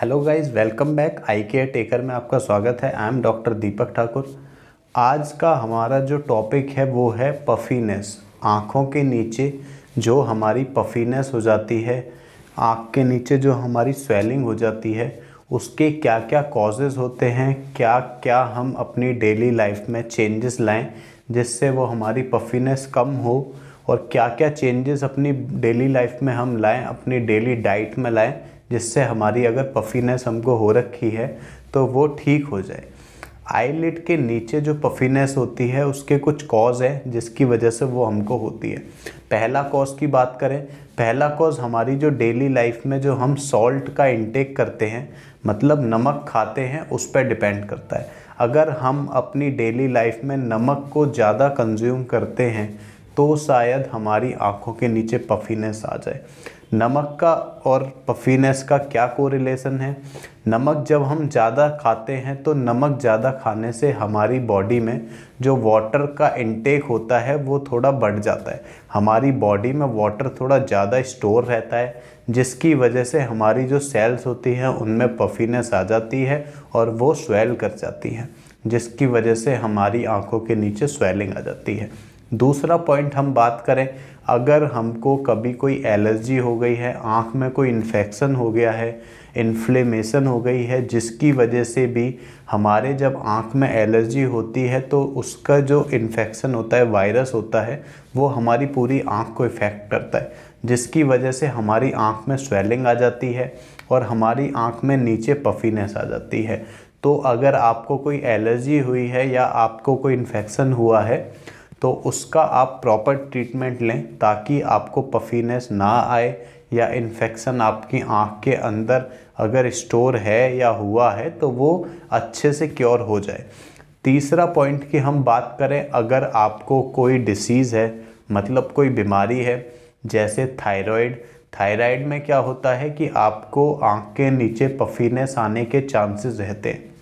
hello guys welcome back I care taker में आपका स्वागत है I am doctor Deepak Thakur आज का हमारा जो टॉपिक है वो है पफीनेस आँखों के नीचे जो हमारी पफीनेस हो जाती है आँख के नीचे जो हमारी स्वेलिंग हो जाती है उसके क्या क्या कॉजेज़ होते हैं क्या क्या हम अपनी डेली लाइफ में चेंजेस लाएं जिससे वो हमारी पफीनेस कम हो और क्या क्या चेंजेस अपनी डेली लाइफ में हम लाएं अपनी डेली डाइट में लाएं जिससे हमारी अगर पफीनेस हमको हो रखी है तो वो ठीक हो जाए आईलिट के नीचे जो पफीनेस होती है उसके कुछ कॉज है जिसकी वजह से वो हमको होती है पहला कॉज की बात करें पहला कॉज हमारी जो डेली लाइफ में जो हम सॉल्ट का इंटेक करते हैं मतलब नमक खाते हैं उस पर डिपेंड करता है अगर हम अपनी डेली लाइफ में नमक को ज़्यादा कंज्यूम करते हैं तो शायद हमारी आँखों के नीचे पफीनेस आ जाए नमक का और पफीनेस का क्या कोरिलेशन है नमक जब हम ज़्यादा खाते हैं तो नमक ज़्यादा खाने से हमारी बॉडी में जो वाटर का इनटेक होता है वो थोड़ा बढ़ जाता है हमारी बॉडी में वाटर थोड़ा ज़्यादा स्टोर रहता है जिसकी वजह से हमारी जो सेल्स होती हैं उनमें पफीनेस आ जाती है और वो स्वेल कर जाती हैं जिसकी वजह से हमारी आंखों के नीचे स्वेलिंग आ जाती है दूसरा पॉइंट हम बात करें अगर हमको कभी कोई एलर्जी हो गई है आँख में कोई इन्फेक्शन हो गया है इन्फ्लेमेशन हो गई है जिसकी वजह से भी हमारे जब आँख में एलर्जी होती है तो उसका जो इन्फेक्शन होता है वायरस होता है वो हमारी पूरी आँख को इफ़ेक्ट करता है जिसकी वजह से हमारी आँख में स्वेलिंग आ जाती है और हमारी आँख में नीचे पफीनेस आ जाती है तो अगर आपको कोई एलर्जी हुई है या आपको कोई इन्फेक्शन हुआ है तो उसका आप प्रॉपर ट्रीटमेंट लें ताकि आपको पफीनेस ना आए या इन्फेक्शन आपकी आँख के अंदर अगर स्टोर है या हुआ है तो वो अच्छे से क्योर हो जाए तीसरा पॉइंट की हम बात करें अगर आपको कोई डिसीज़ है मतलब कोई बीमारी है जैसे थायराइड थायराइड में क्या होता है कि आपको आँख के नीचे पफीनेस आने के चांसेस रहते हैं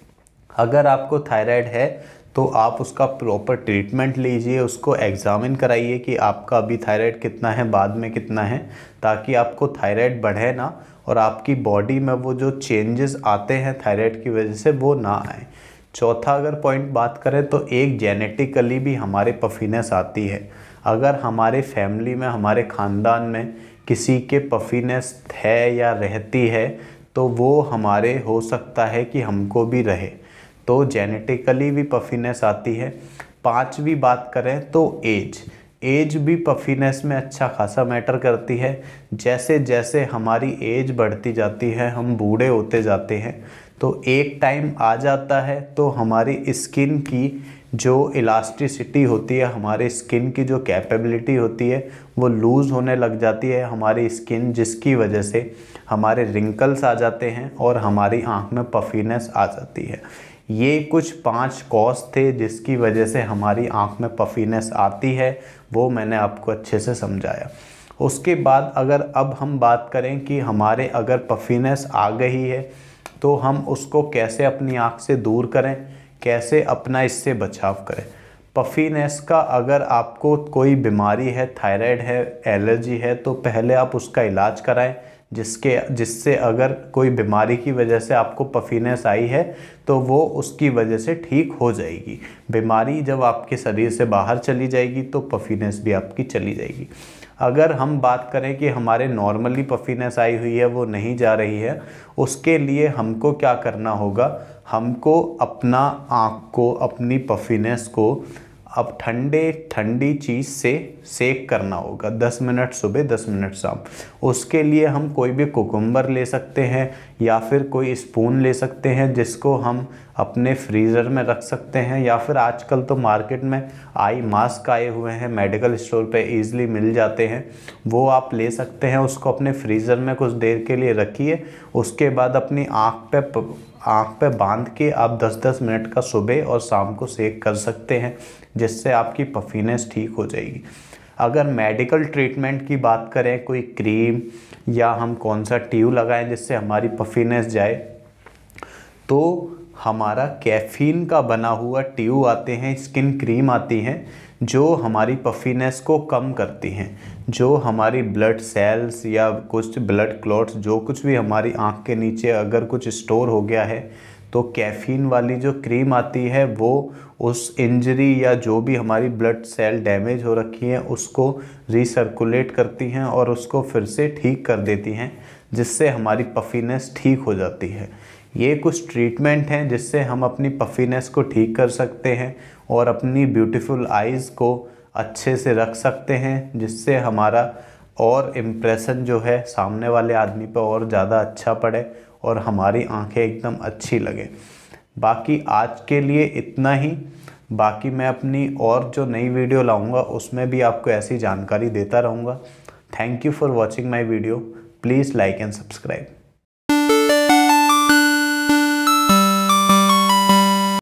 अगर आपको थायराइड है तो आप उसका प्रॉपर ट्रीटमेंट लीजिए उसको एग्ज़ामिन कराइए कि आपका अभी थायराइड कितना है बाद में कितना है ताकि आपको थायराइड बढ़े ना और आपकी बॉडी में वो जो चेंजेस आते हैं थायराइड की वजह से वो ना आए चौथा अगर पॉइंट बात करें तो एक जेनेटिकली भी हमारे पफीनेस आती है अगर हमारे फैमिली में हमारे ख़ानदान में किसी के पफीनेस है या रहती है तो वो हमारे हो सकता है कि हमको भी रहे तो जेनेटिकली भी पफीनेस आती है पांचवी बात करें तो एज एज भी पफीनेस में अच्छा खासा मैटर करती है जैसे जैसे हमारी एज बढ़ती जाती है हम बूढ़े होते जाते हैं तो एक टाइम आ जाता है तो हमारी स्किन की जो इलास्टिसिटी होती है हमारे स्किन की जो कैपेबिलिटी होती है वो लूज़ होने लग जाती है हमारी स्किन जिसकी वजह से हमारे रिंकल्स आ जाते हैं और हमारी आँख में पफीनेस आ जाती है ये कुछ पांच कॉज थे जिसकी वजह से हमारी आँख में पफीनेस आती है वो मैंने आपको अच्छे से समझाया उसके बाद अगर अब हम बात करें कि हमारे अगर पफीनेस आ गई है तो हम उसको कैसे अपनी आँख से दूर करें कैसे अपना इससे बचाव करें पफीनेस का अगर आपको कोई बीमारी है थायराइड है एलर्जी है तो पहले आप उसका इलाज कराएं जिसके जिससे अगर कोई बीमारी की वजह से आपको पफीनेस आई है तो वो उसकी वजह से ठीक हो जाएगी बीमारी जब आपके शरीर से बाहर चली जाएगी तो पफीनेस भी आपकी चली जाएगी अगर हम बात करें कि हमारे नॉर्मली पफीनेस आई हुई है वो नहीं जा रही है उसके लिए हमको क्या करना होगा हमको अपना आँख को अपनी पफीनेस को अब ठंडे ठंडी चीज़ से सेक करना होगा 10 मिनट सुबह 10 मिनट शाम उसके लिए हम कोई भी कोकुम्बर ले सकते हैं या फिर कोई स्पून ले सकते हैं जिसको हम अपने फ्रीज़र में रख सकते हैं या फिर आजकल तो मार्केट में आई मास्क आए हुए हैं मेडिकल स्टोर पे ईज़िली मिल जाते हैं वो आप ले सकते हैं उसको अपने फ्रीज़र में कुछ देर के लिए रखिए उसके बाद अपनी आँख पे आँख पे बांध के आप 10-10 मिनट का सुबह और शाम को सेक कर सकते हैं जिससे आपकी पफीनेस ठीक हो जाएगी अगर मेडिकल ट्रीटमेंट की बात करें कोई क्रीम या हम कौन सा ट्यू लगाएं जिससे हमारी पफीनेस जाए तो हमारा कैफीन का बना हुआ ट्यू आते हैं स्किन क्रीम आती हैं जो हमारी पफीनेस को कम करती हैं जो हमारी ब्लड सेल्स या कुछ ब्लड क्लॉट्स जो कुछ भी हमारी आंख के नीचे अगर कुछ स्टोर हो गया है तो कैफीन वाली जो क्रीम आती है वो उस इंजरी या जो भी हमारी ब्लड सेल डैमेज हो रखी है उसको रिसर्कुलेट करती हैं और उसको फिर से ठीक कर देती हैं जिससे हमारी पफीनेस ठीक हो जाती है ये कुछ ट्रीटमेंट हैं जिससे हम अपनी पफीनेस को ठीक कर सकते हैं और अपनी ब्यूटीफुल आइज़ को अच्छे से रख सकते हैं जिससे हमारा और इम्प्रेशन जो है सामने वाले आदमी पर और ज़्यादा अच्छा पड़े और हमारी आंखें एकदम अच्छी लगे बाकी आज के लिए इतना ही बाकी मैं अपनी और जो नई वीडियो लाऊंगा उसमें भी आपको ऐसी जानकारी देता रहूँगा thank you for watching my video please like and subscribe